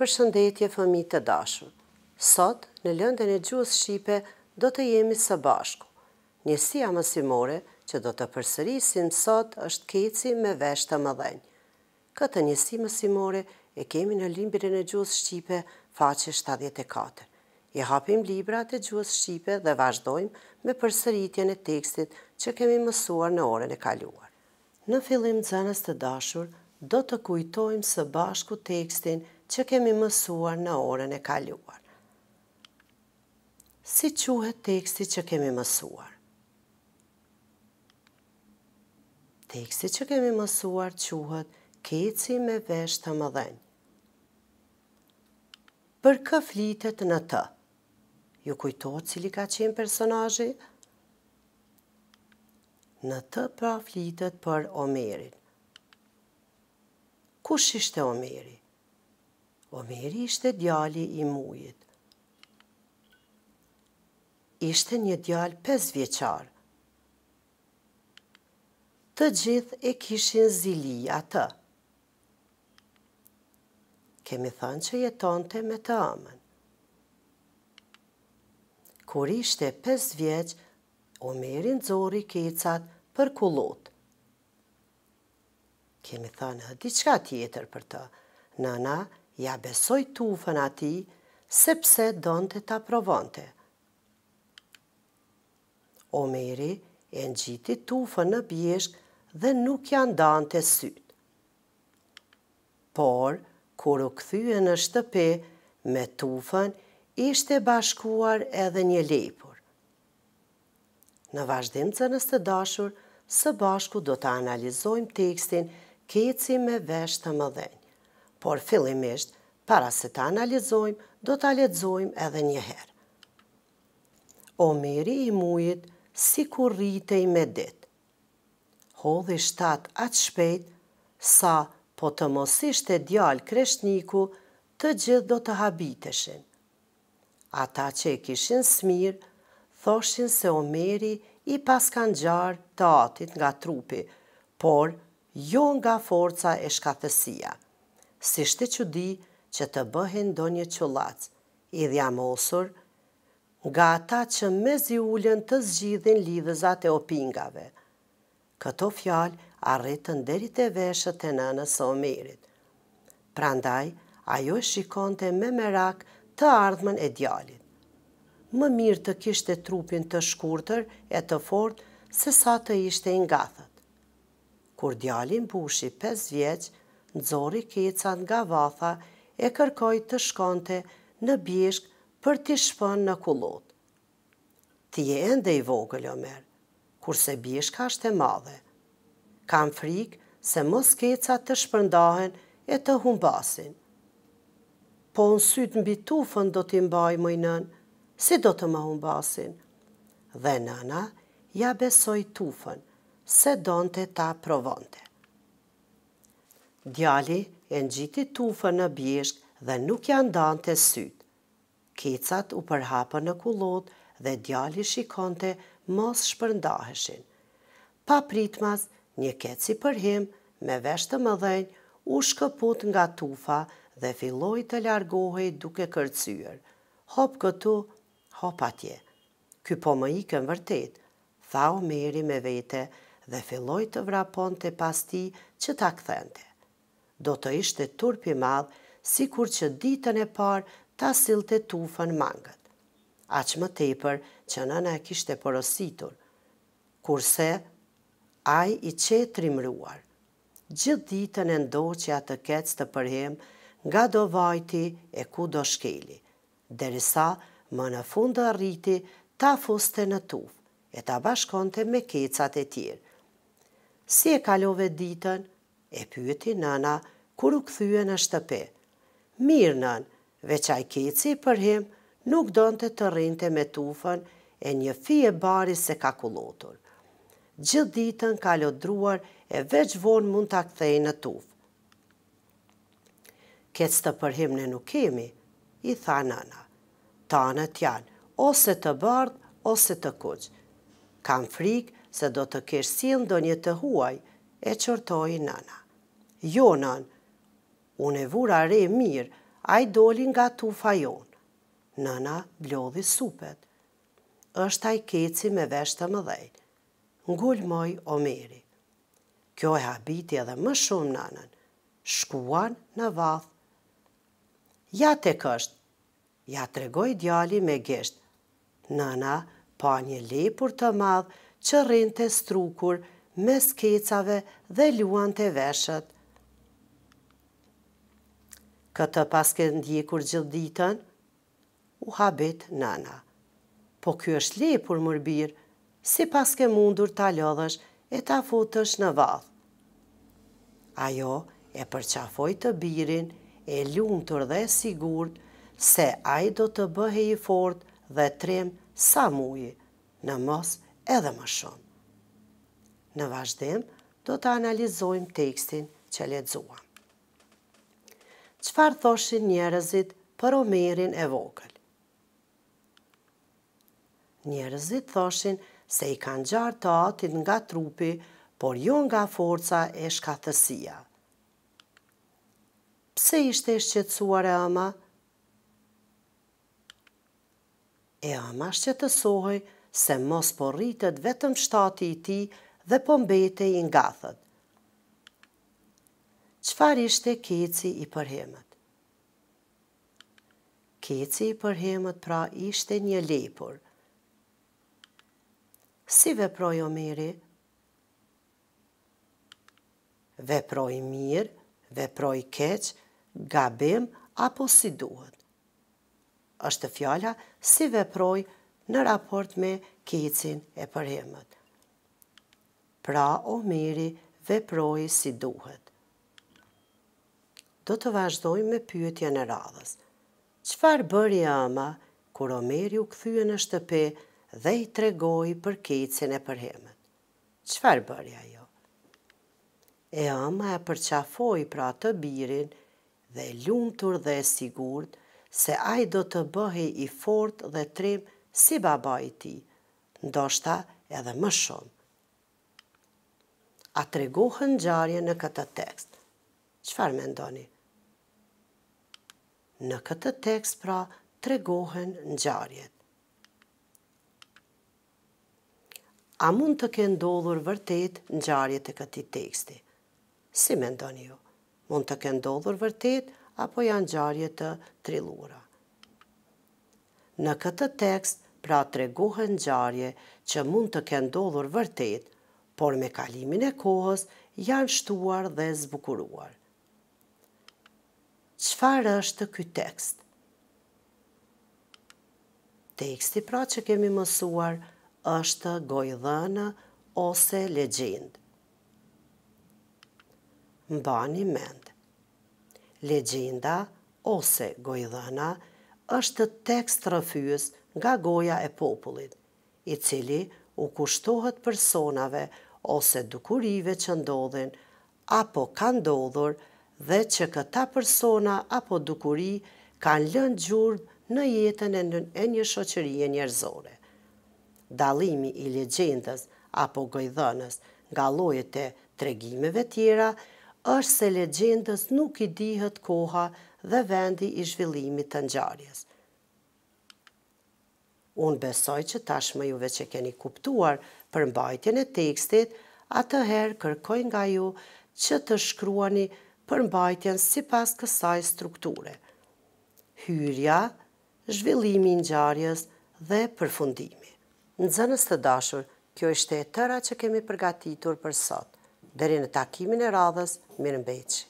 për shëndetje fëmi të dashur. Sot, në lëndën e gjuhës Shqipe, do të jemi së bashku. Njësia mësimore që do të përsërisim sot është keci me veshtë të mëdhenjë. Këtë njësi mësimore e kemi në limbire e gjuhës Shqipe faqe 74. E hapim librat e gjuhës Shqipe dhe vazhdojmë me përsëritjen e tekstit që kemi mësuar në orën e kaluar. Në fillim të zënës të dashur, do të kujtojmë së bashku tekstin që kemi mësuar në orën e kaluar. Si quhet teksti që kemi mësuar? Teksti që kemi mësuar quhet keci me vesh të mëdhen. Për kë flitet në të? Ju kujto cili ka qenë personajë? Në të pra flitet për Omerin. Kush ishte Omerin? Omeri po ishte djali i mujit. Ishte një djal 5 vjeqar. Të gjithë e kishin zili atë. Kemi thënë që jetonte me të amën. Kur ishte 5 vjeqë, Omerin zori kecat për kulot. Kemi thënë, diçka tjetër për të. Nëna, nëna, ja besoj tufën ati, sepse donte ta provonte. Omeri e në gjiti tufën në bjeshkë dhe nuk janë danë të sytë. Por, kur u këthyë në shtëpe, me tufën ishte bashkuar edhe një lejpur. Në vazhdimë të në së dashur, së bashku do të analizojmë tekstin keci me vesh të mëdhenjë. Por, fillimisht, para se të analizojmë, do të aletzojmë edhe njëherë. Omeri i mujit, si kur rritej me dit. Hodhi shtat atë shpejt, sa po të mosisht e djal kreshtniku, të gjithë do të habiteshin. Ata që e kishin smirë, thoshin se omeri i pas kanë gjarë të atit nga trupi, por jo nga forca e shkathësia. Si shte që di, që të bëhen do një qulac, i dhja mosur nga ata që me zi ullën të zgjidhin lidhëzat e opingave. Këto fjal arritën derit e veshët e në nësë omerit. Prandaj, ajo e shikon të me merak të ardhmen e djallit. Më mirë të kishte trupin të shkurëtër e të fort se sa të ishte nga thët. Kur djalin bushi 5 vjeqë, nëzori kecat nga vatha e kërkoj të shkonte në bishk për t'i shpën në kulot. Ti e ende i vogël, Omer, kurse bishka është e madhe. Kam frikë se mos keca të shpërndahen e të humbasin. Po në sytë mbi tufën do t'i mbaj më i nën, si do të më humbasin. Dhe nëna ja besoj tufën, se donte ta provonte. Djali, e nxiti tufa në bjesht dhe nuk janë danë të sytë. Kecat u përhapë në kulot dhe djali shikonte mos shpërndaheshin. Pa pritmas, një keci për him me veshtë më dhenjë u shkëput nga tufa dhe filloj të largohej duke kërcyër. Hop këtu, hop atje. Ky po më ikën vërtet, tha o meri me vete dhe filloj të vrapon të pasti që ta këthente do të ishte turpi madhë si kur që ditën e parë ta silë të tufën mangët. Aq më tepër që nëna e kishte porositur, kurse aj i qetë rimruar. Gjithë ditën e ndohë që atë kecë të përhem nga do vajti e ku do shkeli, derisa më në fund dhe rriti ta fuste në tufë e ta bashkonte me kecat e tjerë. Si e kalove ditën, e pyeti nëna kur u këthyë në shtëpi. Mirë nën, veçaj keci për him, nuk donë të të rinte me tufën e një fi e bari se ka kulotur. Gjithë ditën ka lodruar e veç vonë mund të akthej në tufë. Kec të për him në nuk kemi, i tha nëna. Tanët janë, ose të bardë, ose të kuqë. Kam frikë se do të kërsin do një të huajë, e qërtoj nëna. Jo, nën, unë e vura re mirë, a i doli nga tufa jonë. Nëna blodhi supet. është a i keci me veshtë më mëdhej, Ngullmoj o meri. Kjo e habiti edhe më shumë nënën. Shkuan në vath. Ja të kështë. Ja të regoj djali me gjeshtë. Nëna pa një lepur të madhë që rinë të strukur me skecave dhe luan të veshët. Këtë paske ndjekur gjithë ditën, u habit nana. Po kjo është lepur mërbir, si paske mundur të alodhësh e të futësh në vathë. Ajo e përqafoj të birin, e lumëtur dhe sigurt, se aj do të bëhe i fort dhe trem sa mujë, në mos edhe më shumë. Në vazhdim, do të analizojmë tekstin që ledzua. Qfar thoshin njerëzit për omerin e vokëll? Njerëzit thoshin se i kanë gjarë të atit nga trupi, por ju jo nga forca e shkathësia. Pse ishte shqetsuar e ama? E ama shqetësohoj se mos porritët vetëm shtati i ti, dhe po mbete i nga thët. Qfar ishte keci i përhemët? Keci i përhemët pra ishte një lepur. Si veproj o miri? Veproj mirë, veproj keq, gabim apo si duhet? është fjala si veproj në raport me kecin e përhemët pra Omeri veproi si duhet. Do të vazhdoj me pyetje në radhës. Qfar bëri ama, kur Omeri u këthyë në shtëpe dhe i tregoj për kecin e përhemet? Qfar bëri ajo? E ama e përqafoj pra të birin dhe lumëtur dhe e sigurt se aj do të bëhe i fort dhe trim si baba i ti, ndoshta edhe më shumë a të reguhën gjarje në këtë tekst. Qëfar me ndoni? Në këtë tekst, pra, të reguhën në gjarjet. A mund të ke ndodhur vërtet në gjarjet e këti teksti? Si me ndoni ju? Mund të ke ndodhur vërtet, apo janë gjarjet të trilura? Në këtë tekst, pra, të reguhën në gjarje, që mund të ke ndodhur vërtet, por me kalimin e kohës janë shtuar dhe zbukuruar. Qfar është ky tekst? Teksti pra që kemi mësuar është gojdhënë ose legjendë. Mba një mendë. Legjenda ose gojëdhëna është tekst rëfyës nga goja e popullit, i cili u kushtohet personave ose dukurive që ndodhin, apo kanë ndodhur dhe që këta persona apo dukuri kanë lënë gjurë në jetën e një shoqërije njerëzore. Dalimi i legjendës apo gojdhënës nga lojët e tregimeve tjera është se legjendës nuk i dihet koha dhe vendi i zhvillimit të njarjes. Unë besoj që tashmë juve që keni kuptuar për mbajtjen e tekstit, atëherë kërkoj nga ju që të shkruani për mbajtjen si pas kësaj strukture. Hyrja, zhvillimi i ngjarjes dhe përfundimi. Në zënës të dashur, kjo ishte e tëra që kemi përgatitur për sot. Deri në takimin e radhës, mirë mbeqë.